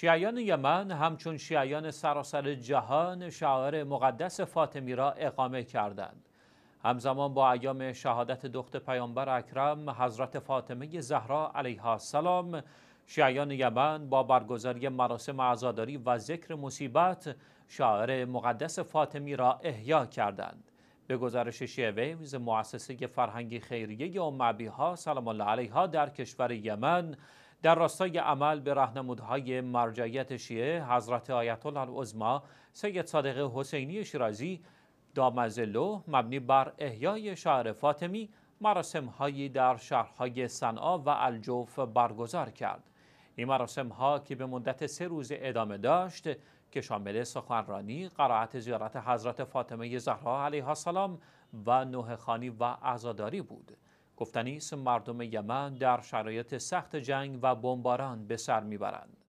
شیعیان یمن همچون شیعیان سراسر جهان شعار مقدس فاطمی را اقامه کردند همزمان با ایام شهادت دخت پیامبر اکرم حضرت فاطمه زهرا علیها السلام شیعیان یمن با برگزاری مراسم عزاداری و ذکر مصیبت شاعر مقدس فاطمی را احیا کردند به گزارش شیعه میز مؤسسه فرهنگی خیریه امعبی ها سلام الله علیها در کشور یمن در راستای عمل به رهنمودهای مرجعیت شیعه حضرت آیت الله العظما سید صادق حسینی شیرازی دامزلو مبنی بر احیای شعر فاطمی هایی در شهرهای صنعا و الجوف برگزار کرد این مراسم ها که به مدت سه روز ادامه داشت که شامل سخنرانی، قرائت زیارت حضرت فاطمه زهرا علیها السلام و نوه خانی و عزاداری بود. گفتنی است مردم یمن در شرایط سخت جنگ و بمباران به سر میبرند.